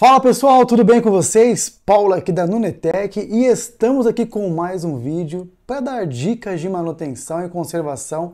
Fala pessoal, tudo bem com vocês? Paulo aqui da Nunetec e estamos aqui com mais um vídeo para dar dicas de manutenção e conservação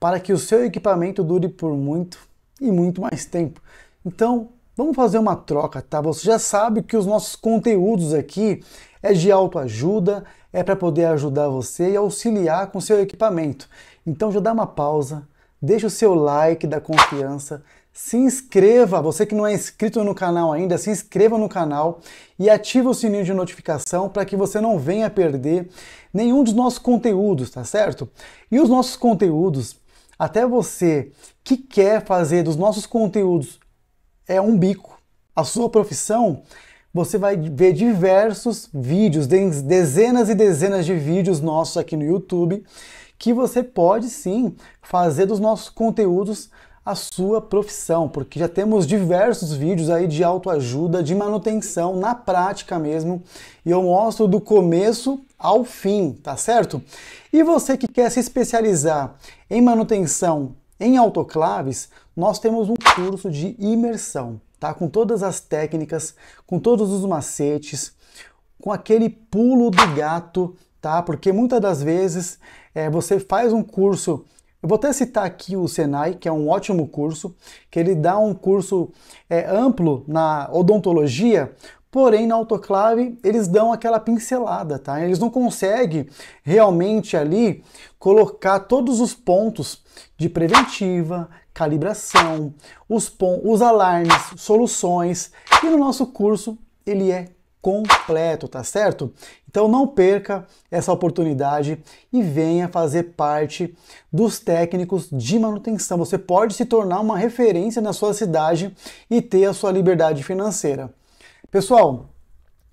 para que o seu equipamento dure por muito e muito mais tempo. Então, vamos fazer uma troca, tá? Você já sabe que os nossos conteúdos aqui é de autoajuda, é para poder ajudar você e auxiliar com seu equipamento. Então já dá uma pausa, deixa o seu like da confiança, se inscreva, você que não é inscrito no canal ainda, se inscreva no canal e ative o sininho de notificação para que você não venha perder nenhum dos nossos conteúdos, tá certo? E os nossos conteúdos, até você que quer fazer dos nossos conteúdos é um bico, a sua profissão, você vai ver diversos vídeos, dezenas e dezenas de vídeos nossos aqui no YouTube, que você pode sim fazer dos nossos conteúdos a sua profissão, porque já temos diversos vídeos aí de autoajuda, de manutenção na prática mesmo, e eu mostro do começo ao fim, tá certo? E você que quer se especializar em manutenção em autoclaves, nós temos um curso de imersão, tá? Com todas as técnicas, com todos os macetes, com aquele pulo do gato, tá? Porque muitas das vezes é, você faz um curso eu vou até citar aqui o Senai, que é um ótimo curso, que ele dá um curso é, amplo na odontologia, porém na autoclave eles dão aquela pincelada, tá? Eles não conseguem realmente ali colocar todos os pontos de preventiva, calibração, os, os alarmes, soluções, e no nosso curso ele é completo, tá certo? Então não perca essa oportunidade e venha fazer parte dos técnicos de manutenção. Você pode se tornar uma referência na sua cidade e ter a sua liberdade financeira. Pessoal,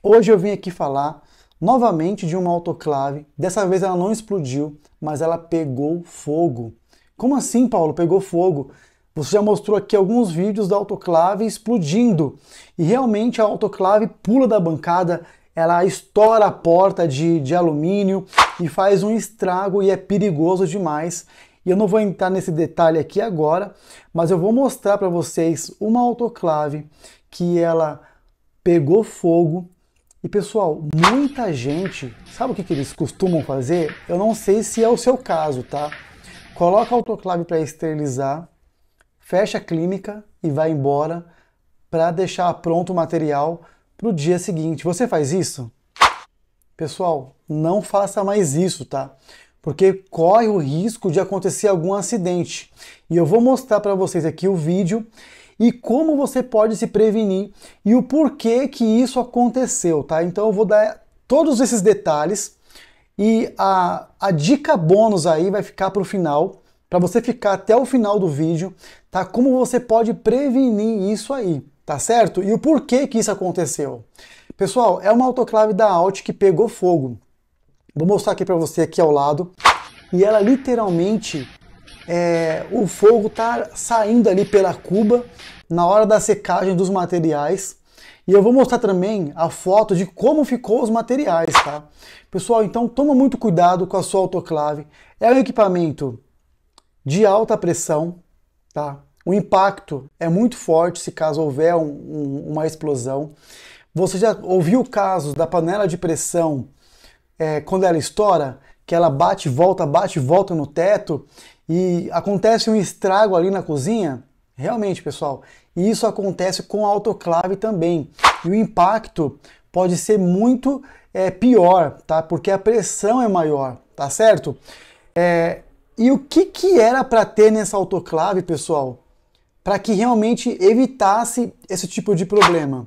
hoje eu vim aqui falar novamente de uma autoclave. Dessa vez ela não explodiu, mas ela pegou fogo. Como assim, Paulo? Pegou fogo? Você já mostrou aqui alguns vídeos da autoclave explodindo e realmente a autoclave pula da bancada, ela estoura a porta de, de alumínio e faz um estrago e é perigoso demais. E eu não vou entrar nesse detalhe aqui agora, mas eu vou mostrar para vocês uma autoclave que ela pegou fogo. E pessoal, muita gente, sabe o que, que eles costumam fazer? Eu não sei se é o seu caso, tá? Coloca a autoclave para esterilizar fecha a clínica e vai embora para deixar pronto o material para o dia seguinte. Você faz isso? Pessoal, não faça mais isso, tá? Porque corre o risco de acontecer algum acidente. E eu vou mostrar para vocês aqui o vídeo e como você pode se prevenir e o porquê que isso aconteceu, tá? Então eu vou dar todos esses detalhes e a, a dica bônus aí vai ficar para o final, para você ficar até o final do vídeo, tá? Como você pode prevenir isso aí, tá certo? E o porquê que isso aconteceu? Pessoal, é uma autoclave da Alt que pegou fogo. Vou mostrar aqui para você aqui ao lado. E ela literalmente é, o fogo tá saindo ali pela cuba na hora da secagem dos materiais. E eu vou mostrar também a foto de como ficou os materiais, tá? Pessoal, então toma muito cuidado com a sua autoclave. É um equipamento de alta pressão, tá? O impacto é muito forte se caso houver um, um, uma explosão. Você já ouviu casos da panela de pressão é, quando ela estoura, que ela bate, volta, bate, volta no teto e acontece um estrago ali na cozinha? Realmente, pessoal, isso acontece com a autoclave também. E o impacto pode ser muito é, pior, tá? Porque a pressão é maior, tá certo? É, e o que, que era para ter nessa autoclave, pessoal? para que realmente evitasse esse tipo de problema.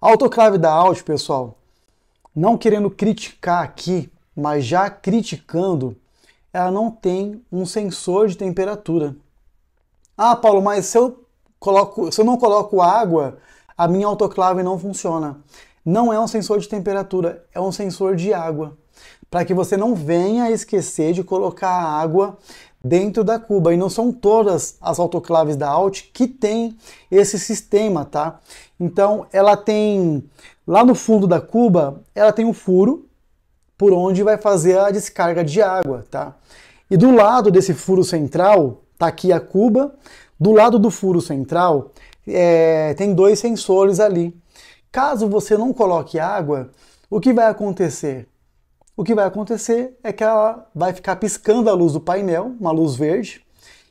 A autoclave da Audi, pessoal, não querendo criticar aqui, mas já criticando, ela não tem um sensor de temperatura. Ah, Paulo, mas se eu, coloco, se eu não coloco água, a minha autoclave não funciona. Não é um sensor de temperatura, é um sensor de água. Para que você não venha esquecer de colocar a água dentro da cuba. E não são todas as autoclaves da Alt que tem esse sistema, tá? Então ela tem, lá no fundo da cuba, ela tem um furo por onde vai fazer a descarga de água, tá? E do lado desse furo central, tá aqui a cuba, do lado do furo central é, tem dois sensores ali. Caso você não coloque água, o que vai acontecer? o que vai acontecer é que ela vai ficar piscando a luz do painel, uma luz verde,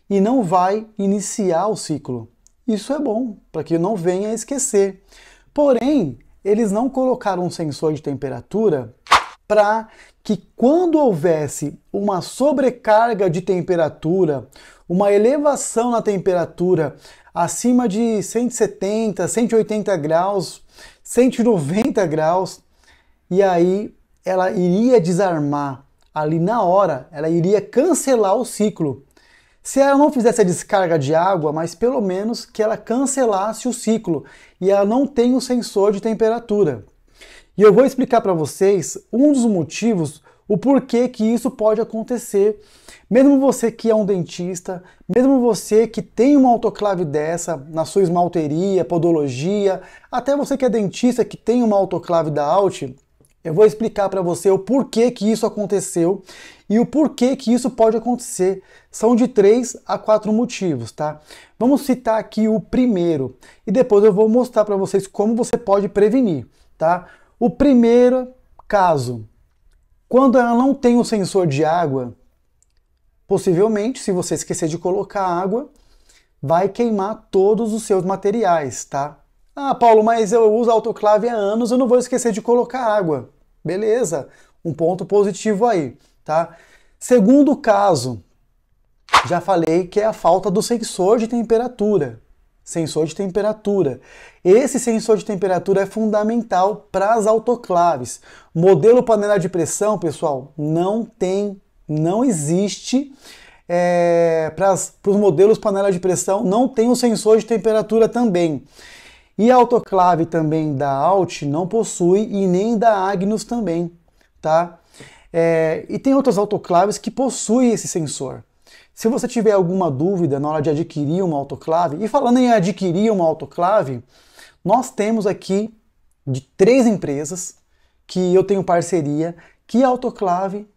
e não vai iniciar o ciclo. Isso é bom, para que não venha a esquecer. Porém, eles não colocaram um sensor de temperatura para que quando houvesse uma sobrecarga de temperatura, uma elevação na temperatura acima de 170, 180 graus, 190 graus, e aí ela iria desarmar ali na hora, ela iria cancelar o ciclo. Se ela não fizesse a descarga de água, mas pelo menos que ela cancelasse o ciclo e ela não tem o sensor de temperatura. E eu vou explicar para vocês um dos motivos, o porquê que isso pode acontecer. Mesmo você que é um dentista, mesmo você que tem uma autoclave dessa na sua esmalteria, podologia, até você que é dentista que tem uma autoclave da Alt, eu vou explicar para você o porquê que isso aconteceu e o porquê que isso pode acontecer. São de três a quatro motivos, tá? Vamos citar aqui o primeiro e depois eu vou mostrar para vocês como você pode prevenir, tá? O primeiro caso, quando ela não tem o sensor de água, possivelmente, se você esquecer de colocar água, vai queimar todos os seus materiais, tá? Ah, Paulo, mas eu uso autoclave há anos, eu não vou esquecer de colocar água. Beleza, um ponto positivo aí, tá? Segundo caso, já falei que é a falta do sensor de temperatura. Sensor de temperatura. Esse sensor de temperatura é fundamental para as autoclaves. Modelo panela de pressão, pessoal, não tem, não existe. É, para os modelos panela de pressão, não tem o sensor de temperatura também. E a autoclave também da Alt não possui e nem da Agnus também, tá? É, e tem outras autoclaves que possuem esse sensor. Se você tiver alguma dúvida na hora de adquirir uma autoclave, e falando em adquirir uma autoclave, nós temos aqui de três empresas que eu tenho parceria, que a autoclave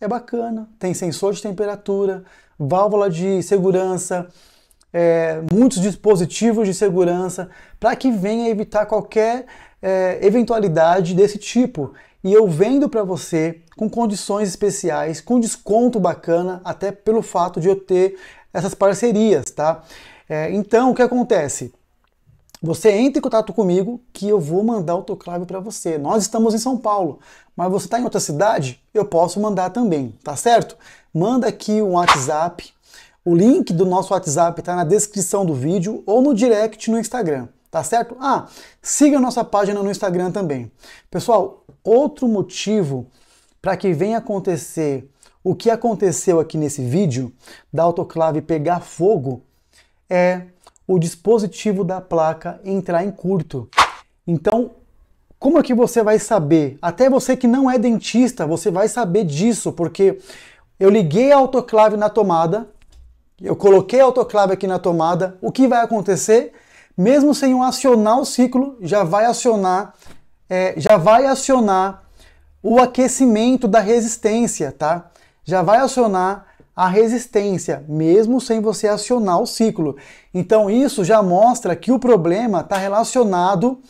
é bacana, tem sensor de temperatura, válvula de segurança, é, muitos dispositivos de segurança para que venha evitar qualquer é, eventualidade desse tipo. E eu vendo para você com condições especiais, com desconto bacana, até pelo fato de eu ter essas parcerias, tá? É, então, o que acontece? Você entra em contato comigo que eu vou mandar o autoclave para você. Nós estamos em São Paulo, mas você está em outra cidade? Eu posso mandar também, tá certo? Manda aqui um WhatsApp o link do nosso WhatsApp está na descrição do vídeo ou no direct no Instagram, tá certo? Ah, siga nossa página no Instagram também. Pessoal, outro motivo para que venha acontecer o que aconteceu aqui nesse vídeo da autoclave pegar fogo é o dispositivo da placa entrar em curto. Então, como é que você vai saber? Até você que não é dentista, você vai saber disso, porque eu liguei a autoclave na tomada, eu coloquei a autoclave aqui na tomada, o que vai acontecer? Mesmo sem eu acionar o ciclo, já vai acionar, é, já vai acionar o aquecimento da resistência, tá? Já vai acionar a resistência, mesmo sem você acionar o ciclo. Então isso já mostra que o problema está relacionado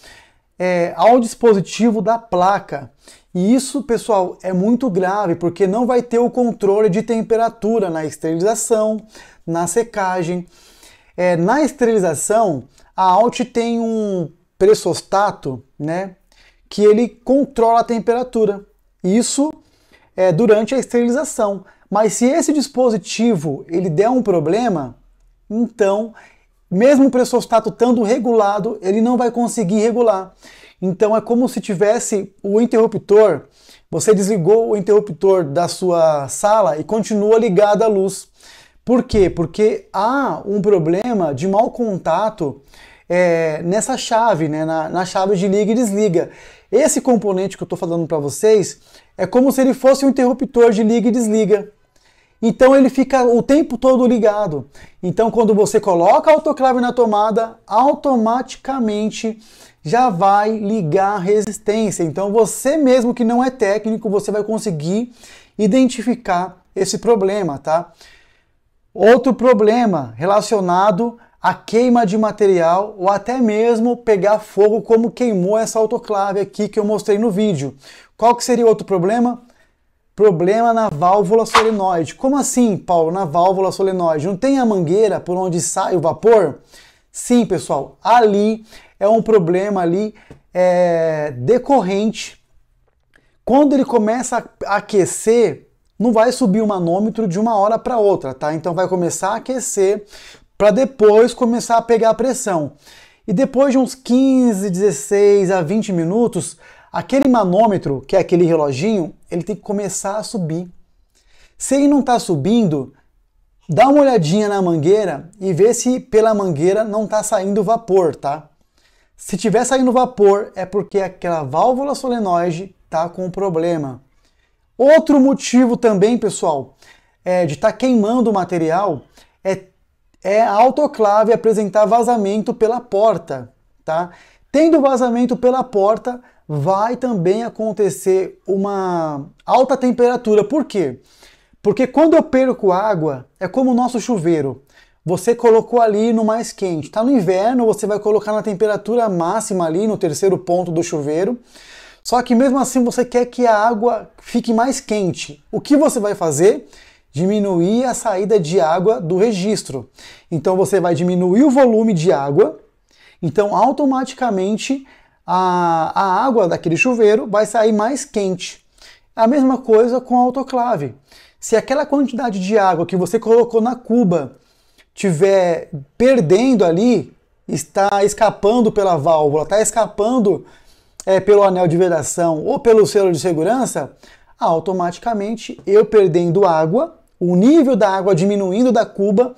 é, ao dispositivo da placa. E isso, pessoal, é muito grave porque não vai ter o controle de temperatura na esterilização, na secagem. É, na esterilização, a Alt tem um pressostato, né, que ele controla a temperatura. Isso é durante a esterilização. Mas se esse dispositivo ele der um problema, então, mesmo o pressostato estando regulado, ele não vai conseguir regular. Então é como se tivesse o interruptor, você desligou o interruptor da sua sala e continua ligada a luz. Por quê? Porque há um problema de mau contato é, nessa chave, né? na, na chave de liga e desliga. Esse componente que eu estou falando para vocês é como se ele fosse um interruptor de liga e desliga. Então ele fica o tempo todo ligado. Então quando você coloca a autoclave na tomada, automaticamente já vai ligar a resistência. Então você mesmo que não é técnico, você vai conseguir identificar esse problema, tá? Outro problema relacionado à queima de material ou até mesmo pegar fogo como queimou essa autoclave aqui que eu mostrei no vídeo. Qual que seria outro problema? Problema na válvula solenoide. Como assim, Paulo, na válvula solenoide? Não tem a mangueira por onde sai o vapor? Sim, pessoal, ali é um problema ali é, decorrente. Quando ele começa a aquecer, não vai subir o manômetro de uma hora para outra, tá? Então vai começar a aquecer para depois começar a pegar a pressão. E depois de uns 15, 16 a 20 minutos, aquele manômetro, que é aquele reloginho, ele tem que começar a subir. Se ele não está subindo, dá uma olhadinha na mangueira e vê se pela mangueira não está saindo vapor, tá? Se tiver saindo vapor, é porque aquela válvula solenoide está com problema. Outro motivo também, pessoal, é de estar tá queimando o material é, é a autoclave apresentar vazamento pela porta, tá? Tendo vazamento pela porta, vai também acontecer uma alta temperatura. Por quê? Porque quando eu perco água, é como o nosso chuveiro. Você colocou ali no mais quente. Está no inverno, você vai colocar na temperatura máxima ali no terceiro ponto do chuveiro. Só que mesmo assim você quer que a água fique mais quente. O que você vai fazer? Diminuir a saída de água do registro. Então você vai diminuir o volume de água. Então automaticamente a, a água daquele chuveiro vai sair mais quente. A mesma coisa com a autoclave. Se aquela quantidade de água que você colocou na cuba tiver perdendo ali, está escapando pela válvula, está escapando é, pelo anel de vedação ou pelo selo de segurança, automaticamente eu perdendo água, o nível da água diminuindo da cuba,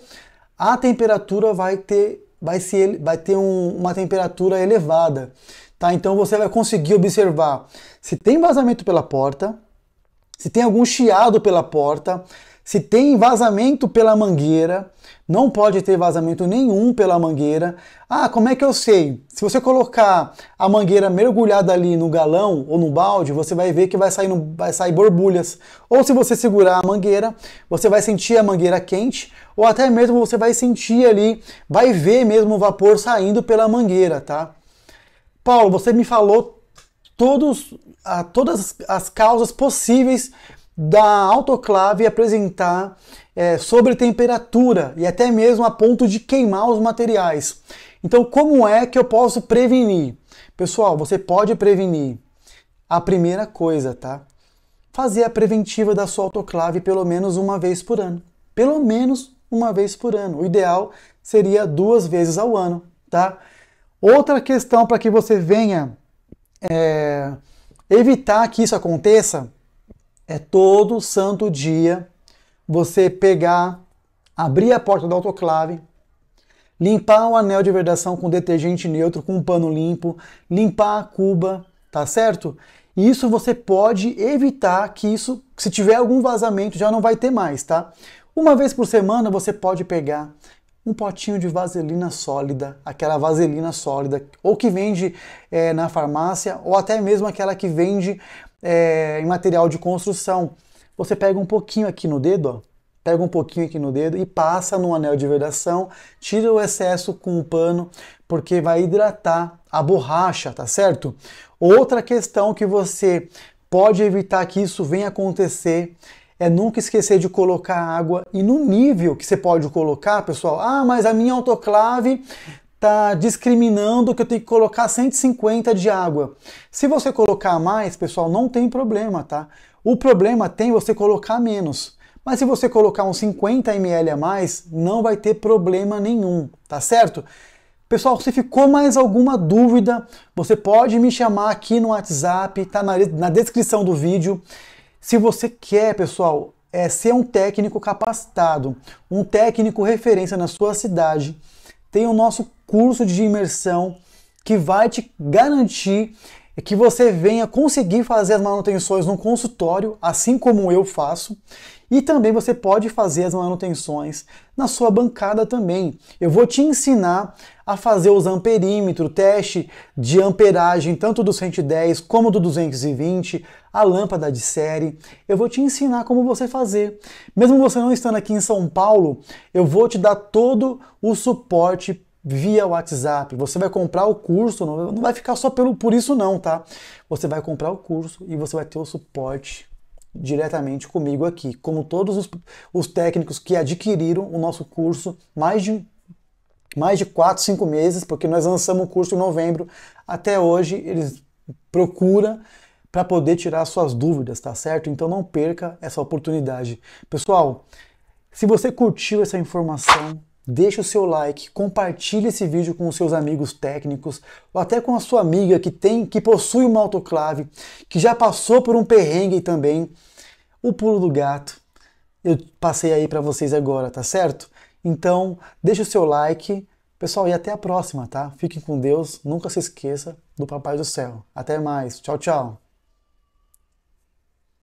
a temperatura vai ter, vai ser, vai ter um, uma temperatura elevada. Tá? Então você vai conseguir observar se tem vazamento pela porta, se tem algum chiado pela porta, se tem vazamento pela mangueira, não pode ter vazamento nenhum pela mangueira. Ah, como é que eu sei? Se você colocar a mangueira mergulhada ali no galão ou no balde, você vai ver que vai sair, vai sair borbulhas. Ou se você segurar a mangueira, você vai sentir a mangueira quente, ou até mesmo você vai sentir ali, vai ver mesmo o vapor saindo pela mangueira, tá? Paulo, você me falou todos, a, ah, todas as causas possíveis da autoclave apresentar é, sobre temperatura e até mesmo a ponto de queimar os materiais. Então, como é que eu posso prevenir? Pessoal, você pode prevenir. A primeira coisa, tá? Fazer a preventiva da sua autoclave pelo menos uma vez por ano. Pelo menos uma vez por ano. O ideal seria duas vezes ao ano, tá? Outra questão para que você venha é, evitar que isso aconteça é todo santo dia você pegar, abrir a porta da autoclave, limpar o anel de verdação com detergente neutro, com um pano limpo, limpar a cuba, tá certo? E isso você pode evitar que isso, se tiver algum vazamento, já não vai ter mais, tá? Uma vez por semana você pode pegar um potinho de vaselina sólida, aquela vaselina sólida, ou que vende é, na farmácia, ou até mesmo aquela que vende é, em material de construção você pega um pouquinho aqui no dedo, ó, pega um pouquinho aqui no dedo e passa no anel de vedação, tira o excesso com o pano, porque vai hidratar a borracha, tá certo? Outra questão que você pode evitar que isso venha acontecer é nunca esquecer de colocar água e no nível que você pode colocar, pessoal. Ah, mas a minha autoclave tá discriminando que eu tenho que colocar 150 de água. Se você colocar mais, pessoal, não tem problema, tá? O problema tem você colocar menos. Mas se você colocar uns 50 ml a mais, não vai ter problema nenhum, tá certo? Pessoal, se ficou mais alguma dúvida, você pode me chamar aqui no WhatsApp, tá na, na descrição do vídeo. Se você quer, pessoal, é ser um técnico capacitado, um técnico referência na sua cidade, tem o nosso curso de imersão que vai te garantir é que você venha conseguir fazer as manutenções no consultório, assim como eu faço, e também você pode fazer as manutenções na sua bancada também. Eu vou te ensinar a fazer os amperímetros, teste de amperagem, tanto do 110 como do 220, a lâmpada de série. Eu vou te ensinar como você fazer. Mesmo você não estando aqui em São Paulo, eu vou te dar todo o suporte via WhatsApp. Você vai comprar o curso, não vai ficar só pelo, por isso não, tá? Você vai comprar o curso e você vai ter o suporte diretamente comigo aqui. Como todos os, os técnicos que adquiriram o nosso curso, mais de mais de 4, 5 meses, porque nós lançamos o curso em novembro, até hoje eles procuram para poder tirar suas dúvidas, tá certo? Então não perca essa oportunidade. Pessoal, se você curtiu essa informação, deixe o seu like, compartilhe esse vídeo com os seus amigos técnicos ou até com a sua amiga que tem, que possui uma autoclave, que já passou por um perrengue também. O pulo do gato. Eu passei aí para vocês agora, tá certo? Então, deixe o seu like. Pessoal, e até a próxima, tá? Fiquem com Deus, nunca se esqueça do Papai do Céu. Até mais. Tchau, tchau.